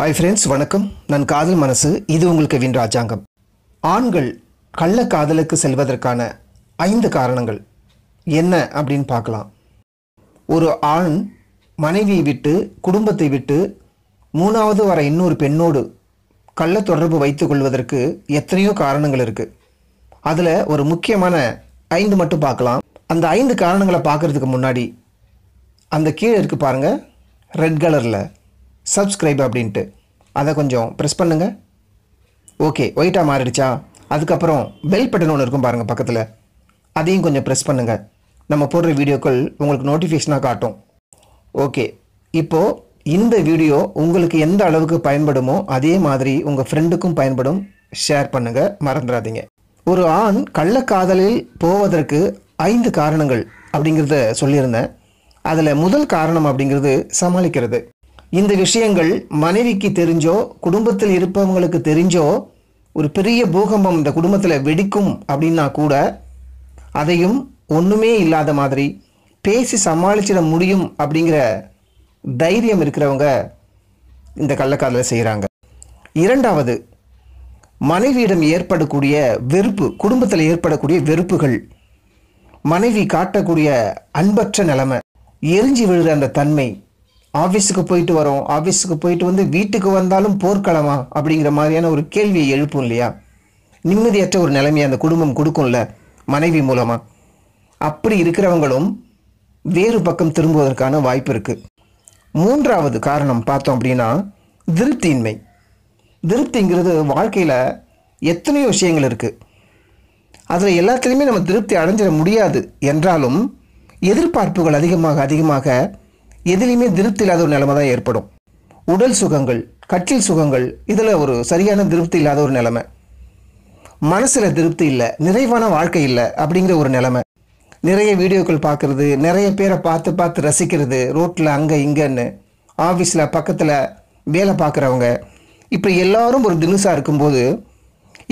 hi friends வணக்கம் நான் காதல் மனசு இது உங்களுக்கு வின் ராஜாங்கம் ஆண்கள் கள்ள காதலுக்கு செல்வதற்கான ஐந்து காரணங்கள் என்ன அப்படின்னு பார்க்கலாம் ஒரு ஆண் மனைவியை விட்டு குடும்பத்தை விட்டு மூணாவது வர இன்னொரு பெண்ணோடு கள்ள தொடர்பு வைத்து கொள்வதற்கு எத்தனையோ காரணங்கள் இருக்குது அதில் ஒரு முக்கியமான ஐந்து மட்டும் பார்க்கலாம் அந்த ஐந்து காரணங்களை பார்க்குறதுக்கு முன்னாடி அந்த கீழே இருக்குது பாருங்கள் ரெட் கலரில் சப்ஸ்கிரைப் அப்படின்ட்டு அதை கொஞ்சம் ப்ரெஸ் பண்ணுங்கள் ஓகே ஒயிட்டாக மாறிடுச்சா அதுக்கப்புறம் பெல் பட்டன் ஒன்று இருக்கும் பாருங்கள் பக்கத்தில் அதையும் கொஞ்சம் ப்ரெஸ் பண்ணுங்கள் நம்ம போடுற வீடியோக்கள் உங்களுக்கு நோட்டிஃபிகேஷனாக காட்டும் ஓகே இப்போது இந்த வீடியோ உங்களுக்கு எந்த அளவுக்கு பயன்படுமோ அதே மாதிரி உங்கள் ஃப்ரெண்டுக்கும் பயன்படும் ஷேர் பண்ணுங்கள் மறந்துடாதீங்க ஒரு ஆண் கள்ளக்காதலில் போவதற்கு ஐந்து காரணங்கள் அப்படிங்கிறத சொல்லியிருந்தேன் அதில் முதல் காரணம் அப்படிங்கிறது சமாளிக்கிறது இந்த விஷயங்கள் மனைவிக்கு தெரிஞ்சோ குடும்பத்தில் இருப்பவங்களுக்கு தெரிஞ்சோ ஒரு பெரிய பூகம்பம் இந்த குடும்பத்தில் வெடிக்கும் அப்படின்னா கூட அதையும் ஒன்றுமே இல்லாத மாதிரி பேசி சமாளிச்சிட முடியும் அப்படிங்கிற தைரியம் இருக்கிறவங்க இந்த கள்ளக்காதலை செய்கிறாங்க இரண்டாவது மனைவியிடம் ஏற்படக்கூடிய வெறுப்பு குடும்பத்தில் ஏற்படக்கூடிய வெறுப்புகள் மனைவி காட்டக்கூடிய அன்பற்ற நிலைமை எரிஞ்சு விழுற அந்த தன்மை ஆஃபீஸுக்கு போயிட்டு வரோம் ஆஃபீஸுக்கு போயிட்டு வந்து வீட்டுக்கு வந்தாலும் போர்க்களமா அப்படிங்கிற மாதிரியான ஒரு கேள்வியை எழுப்பும் இல்லையா நிம்மதியற்ற ஒரு நிலைமையை அந்த குடும்பம் கொடுக்கும்ல மனைவி மூலமாக அப்படி இருக்கிறவங்களும் வேறு பக்கம் திரும்புவதற்கான வாய்ப்பு இருக்குது மூன்றாவது காரணம் பார்த்தோம் அப்படின்னா திருப்தியின்மை திருப்திங்கிறது வாழ்க்கையில் எத்தனையோ விஷயங்கள் இருக்குது அதில் எல்லாத்துலேயுமே நம்ம திருப்தி அடைஞ்சிட முடியாது என்றாலும் எதிர்பார்ப்புகள் அதிகமாக அதிகமாக எதிலையுமே திருப்தி இல்லாத ஒரு நிலைமை தான் ஏற்படும் உடல் சுகங்கள் கட்சியில் சுகங்கள் இதில் ஒரு சரியான திருப்தி இல்லாத ஒரு நிலைமை மனசில் திருப்தி இல்லை நிறைவான வாழ்க்கை இல்லை அப்படிங்கிற ஒரு நிலைமை நிறைய வீடியோக்கள் பார்க்குறது நிறைய பேரை பார்த்து பார்த்து ரசிக்கிறது ரோட்டில் அங்கே இங்கேன்னு ஆஃபீஸில் பக்கத்தில் வேலை பார்க்குறவங்க இப்போ எல்லாரும் ஒரு தினுசாக இருக்கும்போது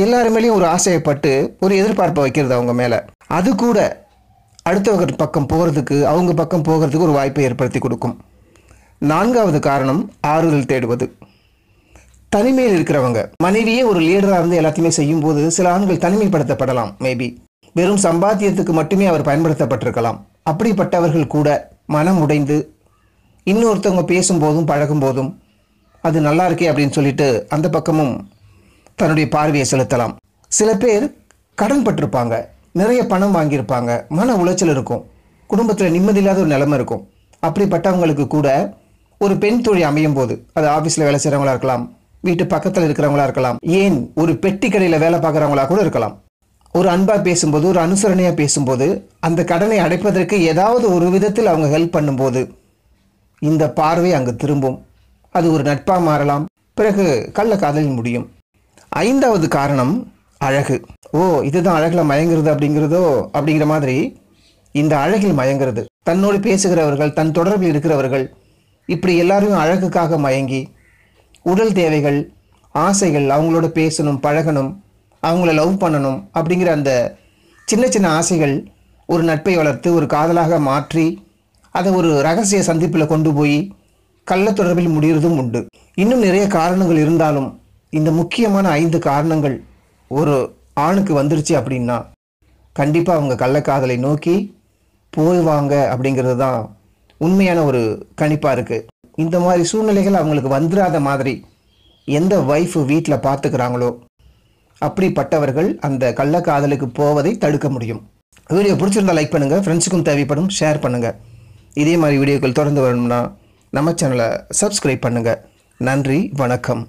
எல்லாருமேலேயும் ஒரு ஆசையப்பட்டு ஒரு எதிர்பார்ப்பை வைக்கிறது அவங்க மேலே அது கூட அடுத்தவங்க பக்கம் போகிறதுக்கு அவங்க பக்கம் போகிறதுக்கு ஒரு வாய்ப்பை ஏற்படுத்தி கொடுக்கும் நான்காவது காரணம் ஆறுதல் தேடுவது தனிமையில் இருக்கிறவங்க மனைவியே ஒரு லீடராக இருந்து எல்லாத்தையுமே செய்யும் போது சில ஆண்கள் தனிமைப்படுத்தப்படலாம் மேபி வெறும் சம்பாத்தியத்துக்கு மட்டுமே அவர் பயன்படுத்தப்பட்டிருக்கலாம் அப்படிப்பட்டவர்கள் கூட மனம் உடைந்து இன்னொருத்தவங்க பேசும்போதும் பழகும் போதும் அது நல்லா இருக்கே அப்படின்னு சொல்லிட்டு அந்த பக்கமும் தன்னுடைய பார்வையை செலுத்தலாம் சில பேர் கடன் பட்டிருப்பாங்க நிறைய பணம் வாங்கியிருப்பாங்க மன உளைச்சல் இருக்கும் குடும்பத்தில் நிம்மதி இல்லாத ஒரு நிலைமை இருக்கும் அப்படிப்பட்டவங்களுக்கு கூட ஒரு பெண் தொழில் அமையும் போது அது ஆஃபீஸில் வேலை செய்கிறவங்களா இருக்கலாம் வீட்டு பக்கத்தில் இருக்கிறவங்களா இருக்கலாம் ஏன் ஒரு பெட்டி கடையில் வேலை பார்க்குறவங்களா கூட இருக்கலாம் ஒரு அன்பாக பேசும்போது ஒரு அனுசரணையாக பேசும்போது அந்த கடனை அடைப்பதற்கு ஏதாவது ஒரு விதத்தில் அவங்க ஹெல்ப் பண்ணும்போது இந்த பார்வை அங்கு திரும்பும் அது ஒரு நட்பாக மாறலாம் பிறகு கள்ள காதலில் முடியும் ஐந்தாவது காரணம் அழகு ஓ இதுதான் அழகில் மயங்குறது அப்படிங்கிறதோ அப்படிங்கிற மாதிரி இந்த அழகில் மயங்கிறது தன்னோடு பேசுகிறவர்கள் தன் தொடர்பில் இருக்கிறவர்கள் இப்படி எல்லாரும் அழகுக்காக மயங்கி உடல் தேவைகள் ஆசைகள் அவங்களோட பேசணும் பழகணும் அவங்கள லவ் பண்ணணும் அப்படிங்கிற அந்த சின்ன சின்ன ஆசைகள் ஒரு நட்பை வளர்த்து ஒரு காதலாக மாற்றி அதை ஒரு ரகசிய சந்திப்பில் கொண்டு போய் கள்ள தொடர்பில் முடிகிறதும் உண்டு இன்னும் நிறைய காரணங்கள் இருந்தாலும் இந்த முக்கியமான ஐந்து காரணங்கள் ஒரு ஆணுக்கு வந்துருச்சு அப்படின்னா கண்டிப்பாக அவங்க கள்ளக்காதலை நோக்கி போய்வாங்க அப்படிங்கிறது தான் உண்மையான ஒரு கணிப்பாக இருக்குது இந்த மாதிரி சூழ்நிலைகள் அவங்களுக்கு வந்துடாத மாதிரி எந்த ஒய்ஃபு வீட்டில் பார்த்துக்கிறாங்களோ அப்படிப்பட்டவர்கள் அந்த கள்ளக்காதலுக்கு போவதை தடுக்க முடியும் வீடியோ பிடிச்சிருந்தால் லைக் பண்ணுங்கள் ஃப்ரெண்ட்ஸுக்கும் தேவைப்படும் ஷேர் பண்ணுங்கள் இதே மாதிரி வீடியோக்கள் தொடர்ந்து வரணும்னா நம்ம சேனலை சப்ஸ்கிரைப் பண்ணுங்கள் நன்றி வணக்கம்